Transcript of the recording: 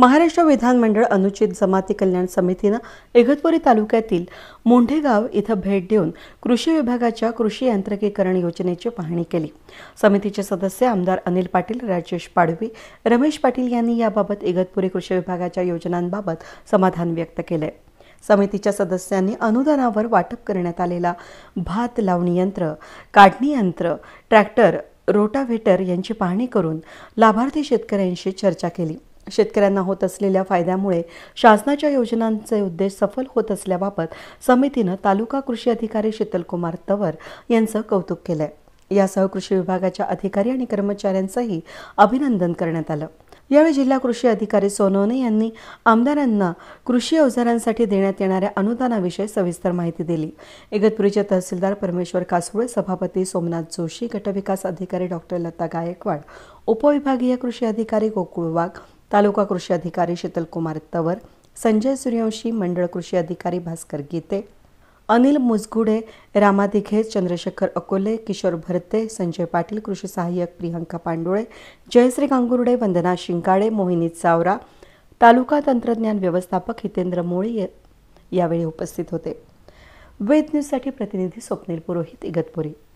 महाराष्ट्र विधानमंडळ अनुचित जमाती कल्याण समितीनं इगतपुरी तालुक्यातील मोंढेगाव इथं भेट देऊन कृषी विभागाच्या कृषी यांत्रिकीकरण योजनेची पाहणी केली समितीचे सदस्य आमदार अनिल पाटील राजेश पाडवी रमेश पाटील यांनी याबाबत इगतपुरी कृषी विभागाच्या योजनांबाबत समाधान व्यक्त केलंय समितीच्या सदस्यांनी अनुदानावर वाटप करण्यात आलेला भात लावणी यंत्र काढणी यंत्र ट्रॅक्टर रोटाव्हेटर यांची पाहणी करून लाभार्थी शेतकऱ्यांशी चर्चा केली शेतकऱ्यांना होत असलेल्या फायद्यामुळे शासनाच्या योजनांचे उद्देश सफल होत असल्याबाबत समितीनं तालुका कृषी अधिकारी शीतलकुमार तवर यांचं कौतुक केलंय यासह कृषी विभागाच्या अधिकारी आणि कर्मचाऱ्यांचंही अभिनंदन करण्यात आलं यावेळी जिल्हा कृषी अधिकारी सोनवणे यांनी आमदारांना कृषी अवजारांसाठी देण्यात येणाऱ्या अनुदानाविषयी सविस्तर माहिती दिली इगतपुरीचे तहसीलदार परमेश्वर कासुळे सभापती सोमनाथ जोशी गटविकास अधिकारी डॉक्टर लता गायकवाड उपविभागीय कृषी अधिकारी गोकुळ वाघ तालुका कृषी अधिकारी शीतलकुमार तवर संजय सूर्यवंशी मंडळ कृषी अधिकारी भास्कर गीते अनिल मुजगुडे रामादिघे चंद्रशेखर अकोले किशोर भरते संजय पाटील कृषी सहाय्यक प्रियंका पांडुळे जयश्री गांगुर्डे वंदना शिंकाळे मोहिनी चावरा तालुका तंत्रज्ञान व्यवस्थापक हितेंद्र मोळी यावेळी उपस्थित होते वेद न्यूजसाठी प्रतिनिधी स्वप्नील पुरोहित इगतपुरी